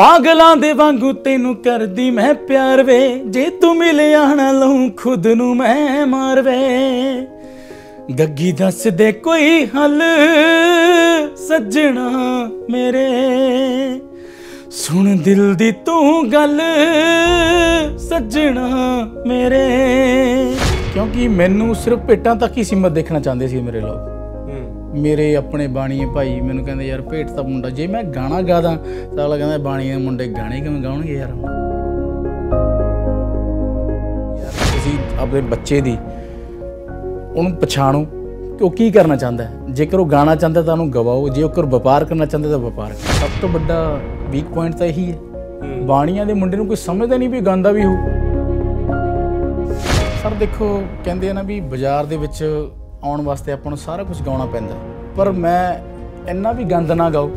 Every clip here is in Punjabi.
ਪਾਗਲਾਂ ਦੇ ਵਾਂਗੂ ਤੈਨੂੰ ਕਰਦੀ ਮੈਂ ਪਿਆਰ ਵੇ ਜੇ ਤੂੰ ਮਿਲ ਆਣਾ ਲਉ ਖੁਦ ਨੂੰ ਮੈਂ ਮਾਰ ਵੇ ਗੱਗੀ ਦੱਸ ਦੇ ਕੋਈ ਹੱਲ ਸੱਜਣਾ ਮੇਰੇ ਸੁਣ ਦਿਲ ਦੀ ਤੂੰ ਗੱਲ ਸੱਜਣਾ ਮੇਰੇ ਕਿਉਂਕਿ ਮੈਨੂੰ ਸਿਰਫ ਪੇਟਾਂ ਤੱਕ ਹੀ ਸੀਮਤ ਦੇਖਣਾ ਚਾਹੁੰਦੇ ਸੀ ਮੇਰੇ ਲੋਕ ਮੇਰੇ ਆਪਣੇ ਬਾਣੀ ਭਾਈ ਮੈਨੂੰ ਕਹਿੰਦੇ ਯਾਰ ਭੇਟ ਤਾਂ ਮੁੰਡਾ ਜੇ ਮੈਂ ਗਾਣਾ ਗਾਦਾ ਤਾਂ ਅਗਲਾ ਕਹਿੰਦਾ ਦੇ ਮੁੰਡੇ ਗਾਣੇ ਕਿਵੇਂ ਗਾਉਣਗੇ ਯਾਰ ਯਾਰ ਤੁਸੀਂ ਆਪਣੇ ਬੱਚੇ ਦੀ ਉਹਨੂੰ ਪਛਾਣੋ ਕਿ ਉਹ ਕੀ ਕਰਨਾ ਚਾਹੁੰਦਾ ਹੈ ਜੇਕਰ ਉਹ ਗਾਣਾ ਚਾਹੁੰਦਾ ਤਾਂ ਉਹਨੂੰ ਗਵਾਓ ਜੇ ਉਹ ਵਪਾਰ ਕਰਨਾ ਚਾਹੁੰਦਾ ਤਾਂ ਵਪਾਰ ਸਭ ਤੋਂ ਵੱਡਾ ਵੀਕ ਪੁਆਇੰਟ ਤਾਂ ਇਹੀ ਹੈ ਬਾਣੀਆਂ ਦੇ ਮੁੰਡੇ ਨੂੰ ਕੋਈ ਸਮਝਦਾ ਨਹੀਂ ਵੀ ਗਾਂਦਾ ਵੀ ਹੋ ਸਰ ਦੇਖੋ ਕਹਿੰਦੇ ਆ ਨਾ ਵੀ ਬਾਜ਼ਾਰ ਦੇ ਵਿੱਚ ਆਉਣ ਵਾਸਤੇ ਆਪਾਂ ਨੂੰ ਸਾਰਾ ਕੁਝ ਗਾਉਣਾ ਪੈਂਦਾ ਪਰ ਮੈਂ ਇੰਨਾ ਵੀ ਗੰਦ ਨਾ ਗਾਉ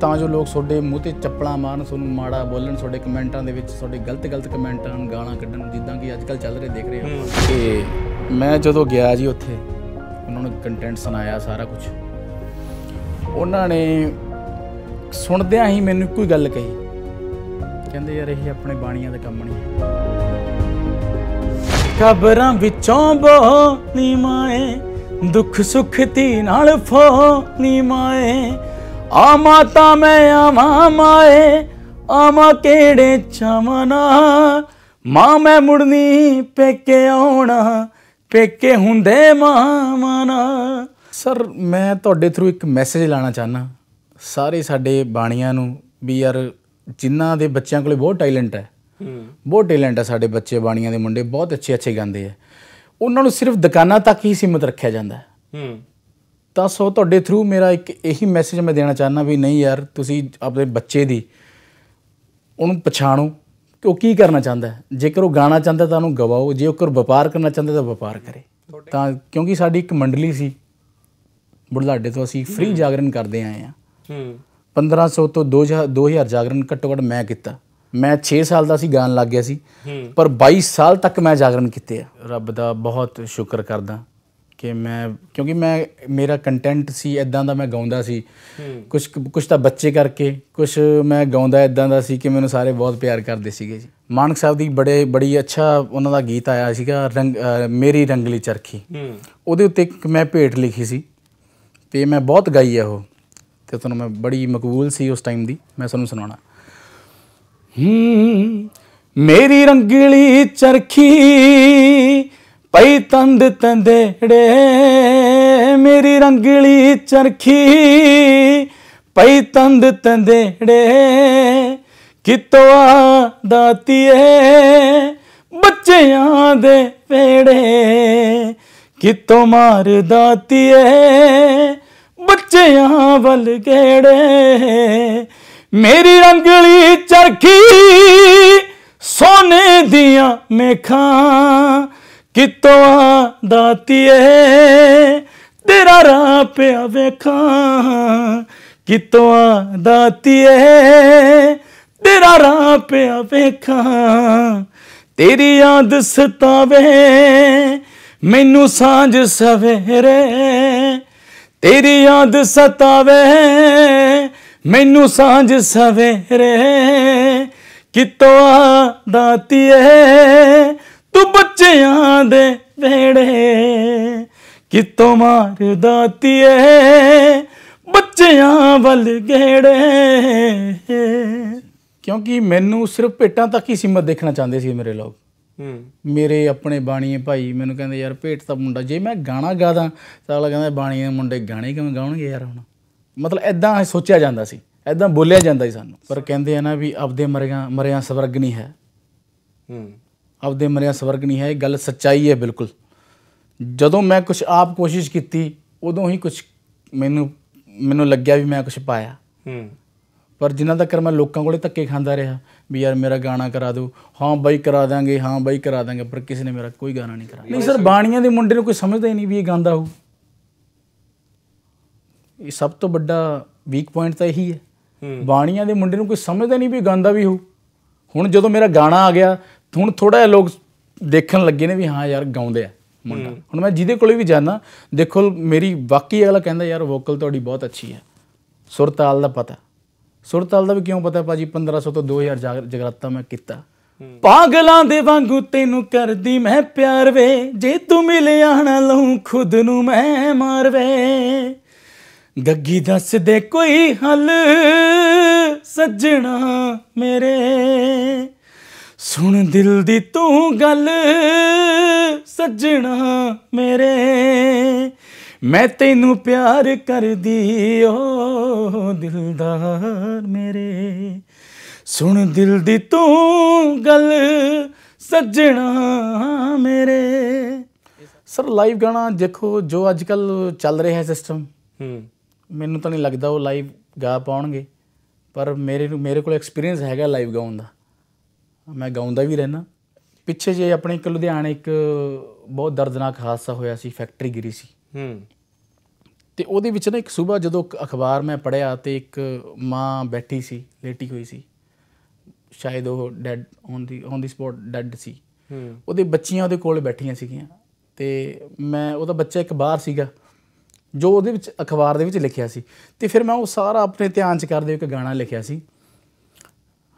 ਤਾਂ ਜੋ ਲੋਕ ਤੁਹਾਡੇ ਮੂੰਹ ਤੇ ਚੱਪਲਾਂ ਮਾਰਨ ਤੁਹਾਨੂੰ ਮਾੜਾ ਬੋਲਣ ਤੁਹਾਡੇ ਕਮੈਂਟਾਂ ਦੇ ਵਿੱਚ ਤੁਹਾਡੇ ਗਲਤ ਗਲਤ ਕਮੈਂਟਾਂ ਗਾਲਾਂ ਕੱਢਣ ਜਿੱਦਾਂ ਕਿ ਅੱਜਕੱਲ ਚੱਲ ਰਿਹਾ ਦੇਖ ਰਹੇ ਹਾਂ ਕਿ ਮੈਂ ਜਦੋਂ ਗਿਆ ਜੀ ਉੱਥੇ ਉਹਨਾਂ ਨੂੰ ਕੰਟੈਂਟ ਸੁਣਾਇਆ ਸਾਰਾ ਕੁਝ ਉਹਨਾਂ ਨੇ ਸੁਣਦਿਆਂ ਹੀ ਮੈਨੂੰ ਕੋਈ ਗੱਲ ਕਹੀ ਕਹਿੰਦੇ ਯਾਰ ਇਹ ਆਪਣੇ ਬਾਣੀਆਂ ਦਾ ਕੰਮ ਨਹੀਂ ਹੈ ਕਬਰਾਂ ਵਿੱਚੋਂ ਬੋਲੀ ਮਾਏ ਦੁੱਖ ਸੁੱਖ ਤੀ ਨਾਲ ਨੀ ਮਾਏ ਆ ਮਾਤਾ ਮੈਂ ਆਵਾ ਮਾਏ ਆ ਮਾ ਕਿਹੜੇ ਚਮਨਾ ਮਾਂ ਮੈਂ ਮੁੜਨੀ ਪੇਕੇ ਆਉਣਾ ਪੇਕੇ ਹੁੰਦੇ ਮਾਮਨਾ ਸਰ ਮੈਂ ਤੁਹਾਡੇ ਥਰੂ ਇੱਕ ਮੈਸੇਜ ਲਾਣਾ ਚਾਹਨਾ ਸਾਰੇ ਸਾਡੇ ਬਾਣੀਆਂ ਨੂੰ ਵੀ ਯਾਰ ਜਿਨ੍ਹਾਂ ਦੇ ਬੱਚਿਆਂ ਕੋਲੇ ਬਹੁਤ ਟੈਲੈਂਟ ਹੈ ਬਹੁਤ ਟੈਲੈਂਟ ਆ ਸਾਡੇ ਬੱਚੇ ਬਾਣੀਆਂ ਦੇ ਮੁੰਡੇ ਬਹੁਤ ਅੱਛੇ ਅੱਛੇ ਗਾਉਂਦੇ ਆ ਉਹਨਾਂ ਨੂੰ ਸਿਰਫ ਦੁਕਾਨਾਂ ਤੱਕ ਹੀ ਸੀਮਤ ਰੱਖਿਆ ਜਾਂਦਾ ਹੈ ਤਾਂ ਸੋ ਤੁਹਾਡੇ ਥਰੂ ਮੇਰਾ ਇੱਕ ਇਹੀ ਮੈਸੇਜ ਮੈਂ ਦੇਣਾ ਚਾਹਨਾ ਵੀ ਨਹੀਂ ਯਾਰ ਤੁਸੀਂ ਆਪਣੇ ਬੱਚੇ ਦੀ ਉਹਨੂੰ ਪਛਾਣੋ ਕਿ ਉਹ ਕੀ ਕਰਨਾ ਚਾਹੁੰਦਾ ਹੈ ਜੇਕਰ ਉਹ ਗਾਣਾ ਚਾਹੁੰਦਾ ਤਾਂ ਉਹਨੂੰ ਗਵਾਓ ਜੇ ਉਹ ਵਪਾਰ ਕਰਨਾ ਚਾਹੁੰਦਾ ਤਾਂ ਵਪਾਰ ਕਰੇ ਤਾਂ ਕਿਉਂਕਿ ਸਾਡੀ ਇੱਕ ਮੰਡਲੀ ਸੀ ਬੁਢਲਾਡੇ ਤੋਂ ਅਸੀਂ ਫ੍ਰੀ ਜਾਗਰਣ ਕਰਦੇ ਆਏ ਆ ਹੂੰ 1500 ਤੋਂ 2000 ਜਾਗਰਣ ਘੱਟੋ ਘੱਟ ਮੈਂ ਕੀਤਾ ਮੈਂ 6 ਸਾਲ ਦਾ ਸੀ ਗਾਣ ਲੱਗ ਗਿਆ ਸੀ ਪਰ 22 ਸਾਲ ਤੱਕ ਮੈਂ ਜਾਗਰਣ ਕੀਤੇ ਆ ਰੱਬ ਦਾ ਬਹੁਤ ਸ਼ੁਕਰ ਕਰਦਾ ਕਿ ਮੈਂ ਕਿਉਂਕਿ ਮੈਂ ਮੇਰਾ ਕੰਟੈਂਟ ਸੀ ਇਦਾਂ ਦਾ ਮੈਂ ਗਾਉਂਦਾ ਸੀ ਕੁਝ ਕੁਝ ਤਾਂ ਬੱਚੇ ਕਰਕੇ ਕੁਝ ਮੈਂ ਗਾਉਂਦਾ ਇਦਾਂ ਦਾ ਸੀ ਕਿ ਮੈਨੂੰ ਸਾਰੇ ਬਹੁਤ ਪਿਆਰ ਕਰਦੇ ਸੀਗੇ ਜੀ ਮਾਨਕ ਸਾਹਿਬ ਦੀ ਬੜੇ ਬੜੀ ਅੱਛਾ ਉਹਨਾਂ ਦਾ ਗੀਤ ਆਇਆ ਸੀਗਾ ਰੰਗ ਮੇਰੀ ਰੰਗਲੀ ਚਰਖੀ ਉਹਦੇ ਉੱਤੇ ਇੱਕ ਮੈਂ ਭੇਟ ਲਿਖੀ ਸੀ ਤੇ ਮੈਂ ਬਹੁਤ ਗਾਈ ਆ ਉਹ ਤੇ ਤੁਹਾਨੂੰ ਮੈਂ ਬੜੀ ਮਕਬੂਲ ਸੀ ਉਸ ਟਾਈਮ ਦੀ ਮੈਂ ਤੁਹਾਨੂੰ ਸੁਣਾਉਣਾ ਮੇਰੀ ਰੰਗਲੀ ਚਰਖੀ ਪਈ ਤੰਦ ਤੰਦੇੜੇ ਮੇਰੀ ਰੰਗਲੀ ਚਰਖੀ ਪਈ ਤੰਦ ਤੰਦੇੜੇ ਕਿਤੋਂ ਆਦਾਤੀ ਦਾਤੀਏ ਬੱਚਿਆਂ ਦੇ ਪੇੜੇ ਕਿਤੋਂ ਮਾਰ ਦਾਤੀਏ ਬੱਚਿਆਂ ਵੱਲ ਗੇੜੇ ਮੇਰੀ ਰੰਗਲੀ ਚਰਖੀ ਸੋਨੇ ਦੀਆਂ ਮੇਖਾਂ ਕਿਤੋਂ ਆਂਦਾ ਤੀਏ ਤੇਰਾ ਰਾਹ ਪਿਆ ਵੇਖਾਂ ਕਿਤੋਂ ਆਂਦਾ ਤੀਏ ਤੇਰਾ ਰਾਹ ਪਿਆ ਵੇਖਾਂ ਤੇਰੀ ਯਾਦ ਸਤਾਵੇ ਮੈਨੂੰ ਸਾਂਝ ਸਵੇਰੇ ਤੇਰੀ ਯਾਦ ਸਤਾਵੇ ਮੈਨੂੰ ਸਾਂਝ ਸਵੇਰੇ ਕਿਤੋਂ ਆਦਾਤੀ ਏ ਤੂੰ ਬੱਚਿਆਂ ਦੇ ਵੇੜੇ ਕਿਤੋਂ ਮਾਰਦਾਤੀ ਏ ਬੱਚਿਆਂ ਵੱਲ ਗੇੜੇ ਕਿਉਂਕਿ ਮੈਨੂੰ ਸਿਰਫ ਭੇਟਾਂ ਤੱਕ ਹੀ ਸੀਮਤ ਦੇਖਣਾ ਚਾਹੁੰਦੇ ਸੀ ਮੇਰੇ ਲੋਕ ਹੂੰ ਮੇਰੇ ਆਪਣੇ ਬਾਣੀਏ ਭਾਈ ਮੈਨੂੰ ਕਹਿੰਦੇ ਯਾਰ ਭੇਟ ਤਾਂ ਮੁੰਡਾ ਜੇ ਮੈਂ ਗਾਣਾ ਗਾਦਾ ਤਾਂ ਅਗਲਾ ਕਹਿੰਦਾ ਬਾਣੀਏ ਮੁੰਡੇ ਗਾਣੇ ਕਿਵੇਂ ਗਾਉਣਗੇ ਯਾਰ ਹੁਣ ਮਤਲਬ ਐਦਾਂ ਸੋਚਿਆ ਜਾਂਦਾ ਸੀ ਐਦਾਂ ਬੋਲਿਆ ਜਾਂਦਾ ਸੀ ਸਾਨੂੰ ਪਰ ਕਹਿੰਦੇ ਆ ਨਾ ਵੀ ਆਪਦੇ ਮਰਿਆਂ ਮਰਿਆਂ ਸਵਰਗ ਨਹੀਂ ਹੈ ਹੂੰ ਆਪਦੇ ਮਰਿਆਂ ਸਵਰਗ ਨਹੀਂ ਹੈ ਇਹ ਗੱਲ ਸੱਚਾਈ ਹੈ ਬਿਲਕੁਲ ਜਦੋਂ ਮੈਂ ਕੁਝ ਆਪ ਕੋਸ਼ਿਸ਼ ਕੀਤੀ ਉਦੋਂ ਹੀ ਕੁਝ ਮੈਨੂੰ ਮੈਨੂੰ ਲੱਗਿਆ ਵੀ ਮੈਂ ਕੁਝ ਪਾਇਆ ਹੂੰ ਪਰ ਜਿੰਨਾ ਤੱਕ ਮੈਂ ਲੋਕਾਂ ਕੋਲੇ ਧੱਕੇ ਖਾਂਦਾ ਰਿਹਾ ਵੀ ਯਾਰ ਮੇਰਾ ਗਾਣਾ ਕਰਾ ਦਿਓ ਹਾਂ ਬਾਈ ਕਰਾ ਦਾਂਗੇ ਹਾਂ ਬਾਈ ਕਰਾ ਦਾਂਗੇ ਪਰ ਕਿਸੇ ਨੇ ਮੇਰਾ ਕੋਈ ਗਾਣਾ ਨਹੀਂ ਕਰਾਇਆ ਨਹੀਂ ਸਰ ਬਾਣੀਆਂ ਦੇ ਮੁੰਡੇ ਨੂੰ ਕੋਈ ਸਮਝਦਾ ਹੀ ਨਹੀਂ ਵੀ ਇਹ ਗਾਉਂਦਾ ਹੋਊ ਇਹ ਸਭ ਤੋਂ ਵੱਡਾ ਵੀਕ ਪੁਆਇੰਟ ਤਾਂ ਇਹੀ ਹੈ ਬਾਣੀਆਂ ਦੇ ਮੁੰਡੇ ਨੂੰ ਕੋਈ ਸਮਝਦਾ ਨਹੀਂ ਵੀ ਗਾਉਂਦਾ ਵੀ ਹੋ ਹੁਣ ਜਦੋਂ ਮੇਰਾ ਗਾਣਾ ਆ ਗਿਆ ਹੁਣ ਥੋੜਾ ਜਿਹਾ ਲੋਕ ਦੇਖਣ ਲੱਗੇ ਨੇ ਵੀ ਹਾਂ ਯਾਰ ਗਾਉਂਦੇ ਆ ਮੁੰਡਾ ਹੁਣ ਮੈਂ ਜਿਹਦੇ ਕੋਲੇ ਵੀ ਜਾਣਾ ਦੇਖੋ ਮੇਰੀ ਵਾਕਈ ਅਗਲਾ ਕਹਿੰਦਾ ਯਾਰ ਵੋਕਲ ਤੁਹਾਡੀ ਬਹੁਤ ਅੱਛੀ ਹੈ ਸੁਰ ਤਾਲ ਦਾ ਪਤਾ ਸੁਰ ਤਾਲ ਦਾ ਵੀ ਕਿਉਂ ਪਤਾ ਭਾਜੀ 1500 ਤੋਂ 2000 ਜਗਰਾਤਾ ਮੈਂ ਕੀਤਾ ਪਾਗਲਾਂ ਦੇ ਵਾਂਗੂ ਤੈਨੂੰ ਕਰਦੀ ਮੈਂ ਪਿਆਰ ਵੇ ਜੇ ਤੂੰ ਮਿਲਿਆ ਨਾ ਲਉ ਖੁਦ ਨੂੰ ਮੈਂ ਮਾਰ ਵੇ ਗੱਗੀ ਦੱਸ ਦੇ ਕੋਈ ਹੱਲ ਸੱਜਣਾ ਮੇਰੇ ਸੁਣ ਦਿਲ ਦੀ ਤੂੰ ਗੱਲ ਸੱਜਣਾ ਮੇਰੇ ਮੈਂ ਤੈਨੂੰ ਪਿਆਰ ਕਰਦੀ ਓ ਦਿਲਦਾਰ ਮੇਰੇ ਸੁਣ ਦਿਲ ਦੀ ਤੂੰ ਗੱਲ ਸੱਜਣਾ ਮੇਰੇ ਸਰ ਲਾਈਵ ਗਾਣਾ ਦੇਖੋ ਜੋ ਅੱਜ ਕੱਲ ਚੱਲ ਰਿਹਾ ਹੈ ਸਿਸਟਮ ਹੂੰ ਮੈਨੂੰ ਤਾਂ ਨਹੀਂ ਲੱਗਦਾ ਉਹ ਲਾਈਵ ਗਾ ਪਾਉਣਗੇ ਪਰ ਮੇਰੇ ਨੂੰ ਮੇਰੇ ਕੋਲ ਐਕਸਪੀਰੀਅੰਸ ਹੈਗਾ ਲਾਈਵ ਗਾਉਣ ਦਾ ਮੈਂ ਗਾਉਂਦਾ ਵੀ ਰਹਿਣਾ ਪਿੱਛੇ ਜੇ ਆਪਣੇ ਇੱਕ ਲੁਧਿਆਣੇ ਇੱਕ ਬਹੁਤ ਦਰਦਨਾਕ ਹਾਦਸਾ ਹੋਇਆ ਸੀ ਫੈਕਟਰੀ ਗਿਰੀ ਸੀ ਹੂੰ ਤੇ ਉਹਦੇ ਵਿੱਚ ਨਾ ਇੱਕ ਸਵੇਰ ਜਦੋਂ ਅਖਬਾਰ ਮੈਂ ਪੜਿਆ ਤੇ ਇੱਕ ਮਾਂ ਬੈਠੀ ਸੀ ਲੇਟੀ ਹੋਈ ਸੀ ਸ਼ਾਇਦ ਉਹ dead on the on the spot dead ਸੀ ਹੂੰ ਉਹਦੇ ਬੱਚੀਆਂ ਉਹਦੇ ਕੋਲ ਬੈਠੀਆਂ ਸੀਗੀਆਂ ਤੇ ਮੈਂ ਉਹਦਾ ਬੱਚਾ ਇੱਕ ਬਾਹਰ ਸੀਗਾ ਜੋ ਉਹਦੇ ਵਿੱਚ ਅਖਬਾਰ ਦੇ ਵਿੱਚ ਲਿਖਿਆ ਸੀ ਤੇ ਫਿਰ ਮੈਂ ਉਹ ਸਾਰਾ ਆਪਣੇ ਧਿਆਨ 'ਚ ਕਰਦੇ ਇੱਕ ਗਾਣਾ ਲਿਖਿਆ ਸੀ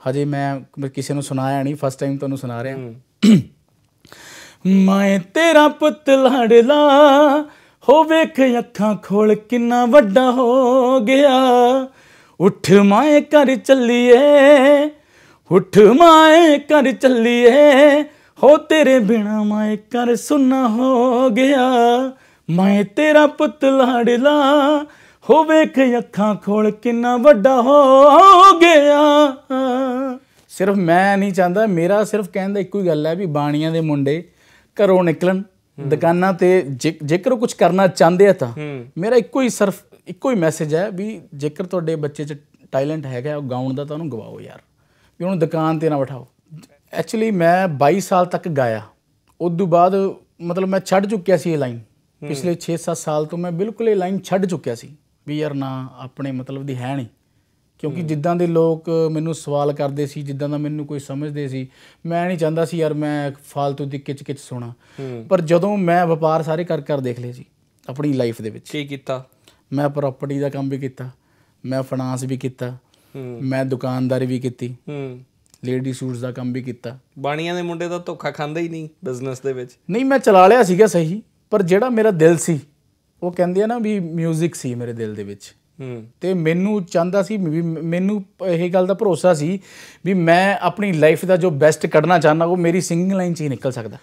ਹਜੇ ਮੈਂ ਕਿਸੇ ਨੂੰ ਸੁਣਾਇਆ ਨਹੀਂ ਫਸਟ ਟਾਈਮ ਤੁਹਾਨੂੰ ਸੁਣਾ ਰਿਹਾ ਮੈਂ ਤੇਰਾ ਪੁੱਤ ਲਾੜਲਾ ਹੋ ਵੇਖ ਅੱਖਾਂ ਖੋਲ ਕਿੰਨਾ ਵੱਡਾ ਹੋ ਗਿਆ ਉੱਠ ਮੈਂ ਕਰ ਚੱਲੀਏ ਉੱਠ ਮੈਂ ਕਰ ਚੱਲੀਏ ਹੋ ਤੇਰੇ ਬਿਨਾ ਮੈਂ ਕਰ ਸੁਨਾ ਹੋ ਗਿਆ ਮੈਂ ਤੇਰਾ ਪੁੱਤ ਲਾੜਲਾ ਹੋ ਵੇਖ ਅੱਖਾਂ ਖੋਲ ਕਿੰਨਾ ਵੱਡਾ ਹੋ ਗਿਆ ਸਿਰਫ ਮੈਂ ਨਹੀਂ ਚਾਹੁੰਦਾ ਮੇਰਾ ਸਿਰਫ ਕਹਿਣ ਦਾ ਇੱਕੋ ਹੀ ਗੱਲ ਹੈ ਵੀ ਬਾਣੀਆਂ ਦੇ ਮੁੰਡੇ ਘਰੋਂ ਨਿਕਲਣ ਦੁਕਾਨਾਂ ਤੇ ਜੇਕਰ ਕੁਝ ਕਰਨਾ ਚਾਹੁੰਦੇ ਆ ਤਾਂ ਮੇਰਾ ਇੱਕੋ ਹੀ ਸਿਰਫ ਇੱਕੋ ਹੀ ਮੈਸੇਜ ਹੈ ਵੀ ਜੇਕਰ ਤੁਹਾਡੇ ਬੱਚੇ 'ਚ ਟੈਲੈਂਟ ਹੈਗਾ ਉਹ ਗਾਉਣ ਦਾ ਤਾਂ ਉਹਨੂੰ ਗਵਾਓ ਯਾਰ ਵੀ ਉਹਨੂੰ ਦੁਕਾਨ ਤੇ ਨਾ ਬਿਠਾਓ ਐਕਚੁਅਲੀ ਮੈਂ 22 ਸਾਲ ਤੱਕ ਗਾਇਆ ਉਸ ਤੋਂ ਬਾਅਦ ਮਤਲਬ ਮੈਂ ਛੱਡ ਚੁੱਕਿਆ ਸੀ ਇਹ ਲਾਈਨ ਪਿਛਲੇ 6-7 ਸਾਲ ਤੋਂ ਮੈਂ ਬਿਲਕੁਲ ਇਹ ਲਾਈਨ ਛੱਡ ਚੁੱਕਿਆ ਸੀ ਵੀ ਯਾਰ ਨਾ ਆਪਣੇ ਮਤਲਬ ਦੀ ਹੈ ਨਹੀਂ ਕਿਉਂਕਿ ਜਿੱਦਾਂ ਦੇ ਲੋਕ ਮੈਨੂੰ ਸਵਾਲ ਕਰਦੇ ਸੀ ਜਿੱਦਾਂ ਦਾ ਮੈਨੂੰ ਕੋਈ ਸਮਝਦੇ ਸੀ ਮੈਂ ਨਹੀਂ ਚਾਹੁੰਦਾ ਸੀ ਯਾਰ ਮੈਂ ਫालतू ਦੀ ਕਿਚ-ਕਿਚ ਸੁਣਾ ਪਰ ਜਦੋਂ ਮੈਂ ਵਪਾਰ ਸਾਰੇ ਕਰ ਕਰ ਦੇਖ ਲਏ ਜੀ ਆਪਣੀ ਲਾਈਫ ਦੇ ਵਿੱਚ ਕੀ ਕੀਤਾ ਮੈਂ ਪ੍ਰਾਪਰਟੀ ਦਾ ਕੰਮ ਵੀ ਕੀਤਾ ਮੈਂ ਫਾਈਨਾਂਸ ਵੀ ਕੀਤਾ ਮੈਂ ਦੁਕਾਨਦਾਰੀ ਵੀ ਕੀਤੀ ਲੇਡੀ ਸੂਟਸ ਦਾ ਕੰਮ ਵੀ ਕੀਤਾ ਬਾਣੀਆਂ ਦੇ ਮੁੰਡੇ ਦਾ ਧੋਖਾ ਖਾਂਦਾ ਹੀ ਨਹੀਂ ਬਿਜ਼ਨਸ ਦੇ ਵਿੱਚ ਨਹੀਂ ਮੈਂ ਚਲਾ ਲਿਆ ਸੀਗਾ ਸਹੀ ਪਰ ਜਿਹੜਾ ਮੇਰਾ ਦਿਲ ਸੀ ਉਹ ਕਹਿੰਦੇ ਆ ਨਾ ਵੀ 뮤직 ਸੀ ਮੇਰੇ ਦਿਲ ਦੇ ਵਿੱਚ ਹੂੰ ਤੇ ਮੈਨੂੰ ਚਾਹੁੰਦਾ ਸੀ ਮੈਨੂੰ ਇਹ ਗੱਲ ਦਾ ਭਰੋਸਾ ਸੀ ਵੀ ਮੈਂ ਆਪਣੀ ਲਾਈਫ ਦਾ ਜੋ ਬੈਸਟ ਕੱਢਣਾ ਚਾਹਨਾ ਉਹ ਮੇਰੀ ਸਿੰਗਿੰਗ ਲਾਈਨ 'ਚ ਹੀ ਨਿਕਲ ਸਕਦਾ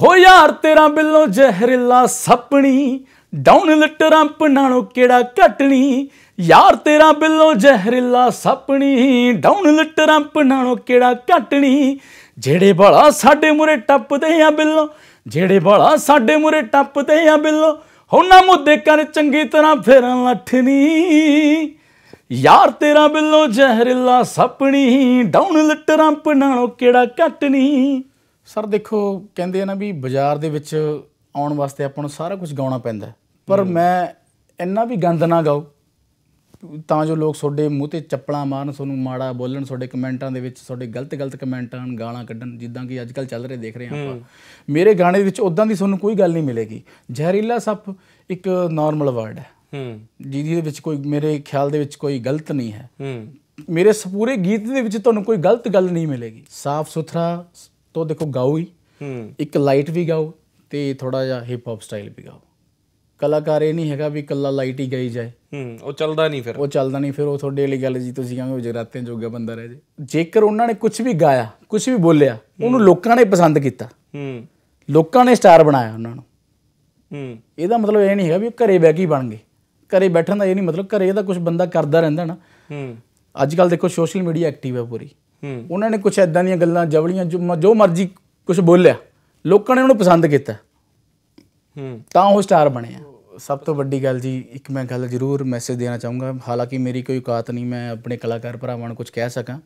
ਹੋ ਯਾਰ ਤੇਰਾ ਬਿੱਲੋ ਜ਼ਹਿਰੀਲਾ ਸੱਪਣੀ ਡਾਊਨ ਲਟਰੰਪ ਨਾਲੋਂ ਕਿਹੜਾ ਘਟਣੀ ਯਾਰ ਤੇਰਾ ਬਿੱਲੋ ਜ਼ਹਿਰੀਲਾ ਸੱਪਣੀ ਡਾਊਨ ਲਟਰੰਪ ਨਾਲੋਂ ਕਿਹੜਾ ਘਟਣੀ ਜਿਹੜੇ ਬੜਾ ਸਾਡੇ ਮੂਰੇ ਟੱਪਦੇ ਆ ਬਿੱਲੋ ਜਿਹੜੇ ਬਾਲਾ ਸਾਡੇ ਮੂਰੇ ਟੱਪਦੇ ਆ ਬਿੱਲੋ ਹੁਣਾਂ ਮੁੱਦੇ ਕਰ ਚੰਗੀ ਤਰ੍ਹਾਂ ਫੇਰਨ ਲੱਠਨੀ ਯਾਰ ਤੇਰਾ ਬਿੱਲੋ ਜ਼ਹਿਰੀਲਾ ਸਪਣੀ ਡਾਊਨ ਰੰਪ ਨਾਲੋਂ ਕਿਹੜਾ ਕੱਟਣੀ ਸਰ ਦੇਖੋ ਕਹਿੰਦੇ ਆ ਨਾ ਵੀ ਬਾਜ਼ਾਰ ਦੇ ਵਿੱਚ ਆਉਣ ਵਾਸਤੇ ਆਪਾਂ ਨੂੰ ਸਾਰਾ ਕੁਝ ਗਾਉਣਾ ਪੈਂਦਾ ਪਰ ਮੈਂ ਇੰਨਾ ਵੀ ਗੰਦ ਨਾ ਗਾਉ ਤਾਂ ਜੋ ਲੋਕ ਤੁਹਾਡੇ ਮੂੰਹ ਤੇ ਚੱਪਲਾਂ ਮਾਰਨ ਤੁਹਾਨੂੰ ਮਾੜਾ ਬੋਲਣ ਤੁਹਾਡੇ ਕਮੈਂਟਾਂ ਦੇ ਵਿੱਚ ਤੁਹਾਡੇ ਗਲਤ ਗਲਤ ਕਮੈਂਟਾਂ ਗਾਲਾਂ ਕੱਢਣ ਜਿੱਦਾਂ ਕਿ ਅੱਜ ਕੱਲ ਚੱਲ ਰਹੇ ਦੇਖ ਰਹੇ ਆਪਾਂ ਮੇਰੇ ਗਾਣੇ ਦੇ ਵਿੱਚ ਉਦਾਂ ਦੀ ਤੁਹਾਨੂੰ ਕੋਈ ਗੱਲ ਨਹੀਂ ਮਿਲੇਗੀ ਜ਼ਹਿਰੀਲਾ ਸੱਪ ਇੱਕ ਨਾਰਮਲ ਵਰਡ ਹੈ ਜਿਹਦੀ ਦੇ ਵਿੱਚ ਕੋਈ ਮੇਰੇ ਖਿਆਲ ਦੇ ਵਿੱਚ ਕੋਈ ਗਲਤ ਨਹੀਂ ਹੈ ਮੇਰੇ ਪੂਰੇ ਗੀਤ ਦੇ ਵਿੱਚ ਤੁਹਾਨੂੰ ਕੋਈ ਗਲਤ ਗੱਲ ਨਹੀਂ ਮਿਲੇਗੀ ਸਾਫ਼ ਸੁਥਰਾ ਤੋਂ ਦੇਖੋ ਗਾਉ ਹੀ ਇੱਕ ਲਾਈਟ ਵੀ ਗਾਉ ਤੇ ਥੋੜਾ ਜਿਹਾ ਹਿਪ ਹੌਪ ਸਟਾਈਲ ਵੀ ਗਾਉ ਕਲਾਕਾਰ ਇਹ ਨਹੀਂ ਹੈਗਾ ਵੀ ਕੱਲਾ ਲਾਈਟ ਹੀ ਗਈ ਜਾਏ ਹੂੰ ਉਹ ਚੱਲਦਾ ਨਹੀਂ ਫਿਰ ਉਹ ਚੱਲਦਾ ਨਹੀਂ ਫਿਰ ਉਹ ਤੁਹਾਡੇ ਲਈ ਗੱਲ ਜੀ ਤੁਸੀਂ ਕਹਿੰਦੇ ਜਗਰਾਤਿਆਂ ਜੋਗਾ ਬੰਦਾ ਰਹਿ ਜੇ ਜੇਕਰ ਉਹਨਾਂ ਨੇ ਕੁਝ ਵੀ ਗਾਇਆ ਕੁਝ ਵੀ ਬੋਲਿਆ ਉਹਨੂੰ ਲੋਕਾਂ ਨੇ ਪਸੰਦ ਕੀਤਾ ਹੂੰ ਲੋਕਾਂ ਨੇ ਸਟਾਰ ਬਣਾਇਆ ਉਹਨਾਂ ਨੂੰ ਹੂੰ ਇਹਦਾ ਮਤਲਬ ਇਹ ਨਹੀਂ ਹੈਗਾ ਵੀ ਘਰੇ ਬੈ ਕੇ ਬਣ ਗਏ ਘਰੇ ਬੈਠਣ ਦਾ ਇਹ ਨਹੀਂ ਮਤਲਬ ਘਰੇ ਦਾ ਕੁਝ ਬੰਦਾ ਕਰਦਾ ਰਹਿੰਦਾ ਨਾ ਹੂੰ ਅੱਜ ਕੱਲ ਦੇਖੋ ਸੋਸ਼ਲ ਮੀਡੀਆ ਐਕਟਿਵ ਹੈ ਪੂਰੀ ਹੂੰ ਉਹਨਾਂ ਨੇ ਕੁਝ ਐਦਾਂ ਦੀਆਂ ਗੱਲਾਂ ਜਵਲੀਆਂ ਜੋ ਮਰਜ਼ੀ ਕੁਝ ਬੋਲਿਆ ਲੋਕਾਂ ਨੇ ਉਹਨੂੰ ਪਸੰਦ ਕੀਤਾ ਤਾਂ ਉਹ ਸਟਾਰ ਬਣੇ ਆ ਸਭ ਤੋਂ ਵੱਡੀ ਗੱਲ ਜੀ ਇੱਕ ਮੈਂ ਗੱਲ ਜ਼ਰੂਰ ਮੈਸੇਜ ਦੇਣਾ ਚਾਹੂੰਗਾ ਹਾਲਾਂਕਿ ਮੇਰੀ ਕੋਈ ਔਕਾਤ ਨਹੀਂ ਮੈਂ ਆਪਣੇ ਕਲਾਕਾਰ ਭਰਾਵਾਂ ਨੂੰ ਕੁਝ ਕਹਿ ਸਕਾਂ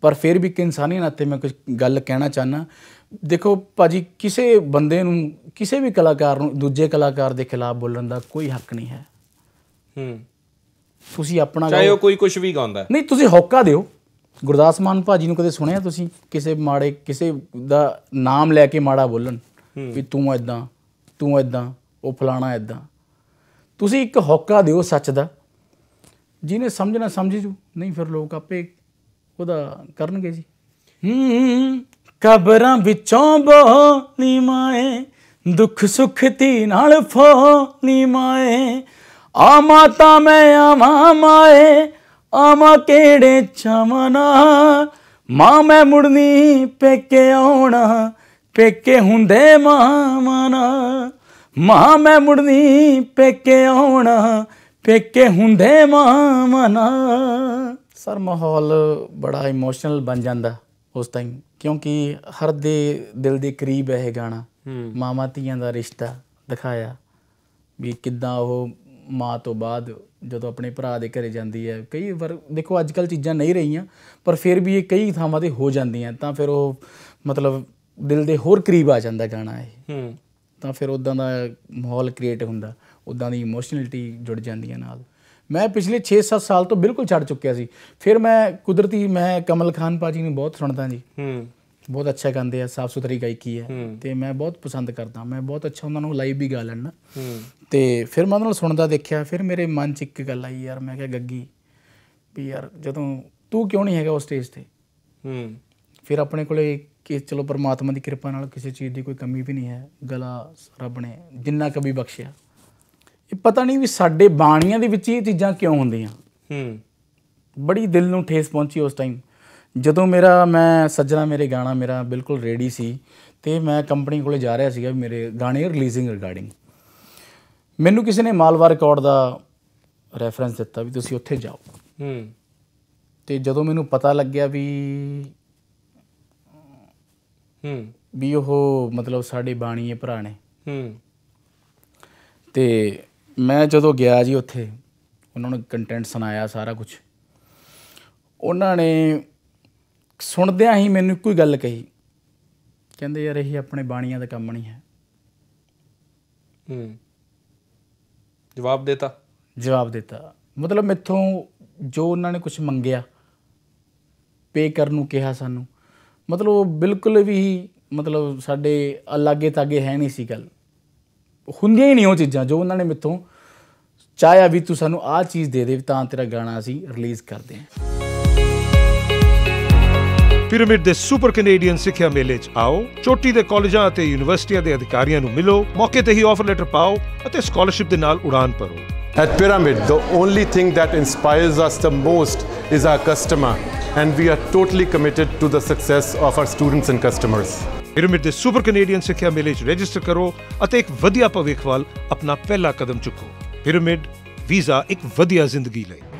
ਪਰ ਫਿਰ ਵੀ ਇੱਕ ਇਨਸਾਨੀ ਨਾਤੇ ਮੈਂ ਕੁਝ ਗੱਲ ਕਹਿਣਾ ਚਾਹਨਾ ਦੇਖੋ ਭਾਜੀ ਕਿਸੇ ਬੰਦੇ ਨੂੰ ਕਿਸੇ ਵੀ ਕਲਾਕਾਰ ਨੂੰ ਦੂਜੇ ਕਲਾਕਾਰ ਦੇ ਖਿਲਾਫ ਬੋਲਣ ਦਾ ਕੋਈ ਹੱਕ ਨਹੀਂ ਹੈ ਹੂੰ ਤੁਸੀਂ ਆਪਣਾ ਚਾਹੇ ਉਹ ਕੋਈ ਕੁਝ ਵੀ ਗਾਉਂਦਾ ਨਹੀਂ ਤੁਸੀਂ ਹੌਕਾ ਦਿਓ ਗੁਰਦਾਸ ਮਾਨ ਭਾਜੀ ਨੂੰ ਕਦੇ ਸੁਣਿਆ ਤੁਸੀਂ ਕਿਸੇ ਮਾੜੇ ਕਿਸੇ ਦਾ ਨਾਮ ਲੈ ਕੇ ਮਾੜਾ ਬੋਲਣ ਵੀ ਤੂੰ ਐਦਾਂ ਤੂੰ ਐਦਾਂ ਉਹ ਫਲਾਣਾ ਐਦਾਂ ਤੁਸੀਂ ਇੱਕ ਹੌਕਾ ਦਿਓ ਸੱਚ ਦਾ ਜਿਹਨੇ ਸਮਝਣਾ ਸਮਝ ਜੂ ਨਹੀਂ ਫਿਰ ਲੋਕ ਆਪੇ ਉਹਦਾ ਕਰਨਗੇ ਜੀ ਹੂੰ ਕਬਰਾਂ ਵਿੱਚੋਂ ਬੋਲੀ ਮਾਏ ਦੁੱਖ ਸੁੱਖ ਤੀ ਨਾਲ ਫੋਲੀ ਮਾਏ ਆ ਮਾਤਾ ਮੈਂ ਆਵਾ ਮਾਏ ਮਾ ਕਿਹੜੇ ਚਮਨਾ ਮਾਂ ਮੈਂ ਮੁੜਨੀ ਪੇਕੇ ਆਉਣਾ ਪੇਕੇ ਹੁੰਦੇ ਮਾਮਨਾ ਮਾਂ ਮੈਂ ਮੁੜਨੀ ਪੇਕੇ ਆਉਣਾ ਪੇਕੇ ਹੁੰਦੇ ਮਾਮਨਾ ਸਰ ਮਾਹੌਲ ਬੜਾ ਇਮੋਸ਼ਨਲ ਬਣ ਜਾਂਦਾ ਉਸ ਟਾਈਮ ਕਿਉਂਕਿ ਹਰ ਦੇ ਦਿਲ ਦੇ ਕਰੀਬ ਹੈ ਇਹ ਗਾਣਾ ਮਾਮਾ ਤੀਆਂ ਦਾ ਰਿਸ਼ਤਾ ਦਿਖਾਇਆ ਵੀ ਕਿੱਦਾਂ ਉਹ ਮਾਂ ਤੋਂ ਬਾਅਦ ਜਦੋਂ ਆਪਣੇ ਭਰਾ ਦੇ ਘਰੇ ਜਾਂਦੀ ਹੈ ਕਈ ਵਾਰ ਦੇਖੋ ਅੱਜ ਕੱਲ ਚੀਜ਼ਾਂ ਨਹੀਂ ਰਹੀਆਂ ਪਰ ਫਿਰ ਵੀ ਇਹ ਕਈ ਥਾਵਾਂ ਤੇ ਹੋ ਜਾਂਦੀਆਂ ਤਾਂ ਫਿਰ ਉਹ ਮਤਲਬ ਦਿਲ ਦੇ ਹੋਰ ਕਰੀਬ ਆ ਜਾਂਦਾ ਗਾਣਾ ਇਹ ਹੂੰ ਤਾਂ ਫਿਰ ਉਦਾਂ ਦਾ ਮਾਹੌਲ ਕ੍ਰੀਏਟ ਹੁੰਦਾ ਉਦਾਂ ਦੀ ਇਮੋਸ਼ਨੈਲਿਟੀ ਜੁੜ ਜਾਂਦੀ ਹੈ ਨਾਲ ਮੈਂ ਪਿਛਲੇ 6-7 ਸਾਲ ਤੋਂ ਬਿਲਕੁਲ ਛੱਡ ਚੁੱਕਿਆ ਸੀ ਫਿਰ ਮੈਂ ਕੁਦਰਤੀ ਮੈਂ ਕਮਲ ਖਾਨ ਪਾਜੀ ਨੂੰ ਬਹੁਤ ਸੁਣਦਾ ਜੀ ਹੂੰ ਬਹੁਤ ਅੱਛਾ ਗਾਉਂਦੇ ਆ ਸਾਫ ਸੁਥਰੀ ਗਾਇਕੀ ਹੈ ਤੇ ਮੈਂ ਬਹੁਤ ਪਸੰਦ ਕਰਦਾ ਮੈਂ ਬਹੁਤ ਅੱਛਾ ਉਹਨਾਂ ਨੂੰ ਲਾਈਵ ਵੀ ਗਾ ਲੈਣਾ ਤੇ ਫਿਰ ਮੈਂ ਉਹਨਾਂ ਨੂੰ ਸੁਣਦਾ ਦੇਖਿਆ ਫਿਰ ਮੇਰੇ ਮਨ 'ਚ ਇੱਕ ਗੱਲ ਆਈ ਯਾਰ ਮੈਂ ਕਿਹਾ ਗੱਗੀ ਵੀ ਯਾਰ ਜਦੋਂ ਤੂੰ ਕਿਉਂ ਨਹੀਂ ਹੈਗਾ ਉਸ ਸਟੇਜ ਤੇ ਹੂੰ ਫਿਰ ਆਪਣੇ ਕੋਲੇ ਕਿ ਚਲੋ ਪਰਮਾਤਮਾ ਦੀ ਕਿਰਪਾ ਨਾਲ ਕਿਸੇ ਚੀਜ਼ ਦੀ ਕੋਈ ਕਮੀ ਵੀ ਨਹੀਂ ਹੈ ਗਲਾ ਰੱਬ ਨੇ ਜਿੰਨਾ ਵੀ ਬਖਸ਼ਿਆ ਇਹ ਪਤਾ ਨਹੀਂ ਵੀ ਸਾਡੇ ਬਾਣੀਆਂ ਦੇ ਵਿੱਚ ਇਹ ਚੀਜ਼ਾਂ ਕਿਉਂ ਹੁੰਦੀਆਂ ਹੂੰ ਬੜੀ ਦਿਲ ਨੂੰ ਠੇਸ ਪਹੁੰਚੀ ਉਸ ਟਾਈਮ ਜਦੋਂ ਮੇਰਾ ਮੈਂ ਸੱਜਣਾ ਮੇਰੇ ਗਾਣਾ ਮੇਰਾ ਬਿਲਕੁਲ ਰੈਡੀ ਸੀ ਤੇ ਮੈਂ ਕੰਪਨੀ ਕੋਲੇ ਜਾ ਰਿਹਾ ਸੀਗਾ ਮੇਰੇ ਗਾਣੇ ਰਿਲੀਜ਼ਿੰਗ ਰਿਗਾਰਡਿੰਗ ਮੈਨੂੰ ਕਿਸੇ ਨੇ ਮਾਲਵਾ ਰਿਕਾਰਡ ਦਾ ਰੈਫਰੈਂਸ ਦਿੱਤਾ ਵੀ ਤੁਸੀਂ ਉੱਥੇ ਜਾਓ ਹੂੰ ਤੇ ਜਦੋਂ ਮੈਨੂੰ ਪਤਾ ਲੱਗਿਆ ਵੀ ਹੂੰ ਵੀ ਉਹ ਮਤਲਬ ਸਾਡੇ ਬਾਣੀਏ ਭਰਾ ਨੇ ਹੂੰ ਤੇ ਮੈਂ ਜਦੋਂ ਗਿਆ ਜੀ ਉੱਥੇ ਉਹਨਾਂ ਨੂੰ ਕੰਟੈਂਟ ਸੁਣਾਇਆ ਸਾਰਾ ਕੁਝ ਉਹਨਾਂ ਨੇ ਸੁਣਦਿਆਂ ਹੀ ਮੈਨੂੰ ਕੋਈ ਗੱਲ ਕਹੀ ਕਹਿੰਦੇ ਯਾਰ ਇਹ ਆਪਣੇ ਬਾਣੀਆਂ ਦਾ ਕੰਮ ਨਹੀਂ ਹੈ ਹੂੰ ਜਵਾਬ ਦਿੱਤਾ ਜਵਾਬ ਦਿੱਤਾ ਮਤਲਬ ਮੈਥੋਂ ਜੋ ਉਹਨਾਂ ਨੇ ਕੁਝ ਮੰਗਿਆ ਪੇ ਕਰਨ ਨੂੰ ਕਿਹਾ ਸਾਨੂੰ ਮਤਲਬ ਉਹ ਬਿਲਕੁਲ ਵੀ ਮਤਲਬ ਸਾਡੇ ਅਲੱਗੇ ਤਾਗੇ ਹੈ ਨਹੀਂ ਸੀ ਗੱਲ ਹੁੰਦੀਆਂ ਹੀ ਨਹੀਂ ਉਹ ਚੀਜ਼ਾਂ ਜੋ ਉਹਨਾਂ ਨੇ ਮਿੱਥੋਂ ਚਾਹਿਆ ਵੀ ਤੂੰ ਸਾਨੂੰ ਆਹ ਚੀਜ਼ ਦੇ ਦੇ ਤਾਂ ਤੇਰਾ ਗਾਣਾ ਅਸੀਂ ਰਿਲੀਜ਼ ਕਰਦੇ ਹਾਂ ਪਿਰਮਿਡ ਦੇ ਸੁਪਰ ਕੈਨੇਡੀਅਨ ਸਿੱਖਿਆ ਮੇਲੇ 'ਚ ਆਓ ਚੋਟੀ ਦੇ ਕਾਲਜਾਂ ਅਤੇ ਯੂਨੀਵਰਸਿਟੀਆਂ ਦੇ ਅਧਿਕਾਰੀਆਂ ਨੂੰ ਮਿਲੋ ਮੌਕੇ ਤੇ ਹੀ ਆਫਰ ਲੈਟਰ ਪਾਓ ਅਤੇ ਸਕਾਲਰਸ਼ਿਪ ਦੇ ਨਾਲ ਉਡਾਨ ਭਰੋ at Pyramid the only thing that inspires us the most is our customer and we are totally committed to the success of our students and customers Pyramid ਦੇ ਸੁਪਰ ਕੈਨੇਡੀਅਨ ਸਿੱਖਿਆ ਮੇਲੇ 'ਚ ਰਜਿਸਟਰ ਕਰੋ ਅਤੇ ਇੱਕ ਵਧੀਆ ਭਵਿੱਖ ਵੱਲ ਆਪਣਾ ਪਹਿਲਾ ਕਦਮ ਚੁੱਕੋ ਪਿਰਮਿਡ ਵੀਜ਼ਾ ਇੱਕ ਵਧੀਆ ਜ਼ਿੰਦਗੀ ਲਈ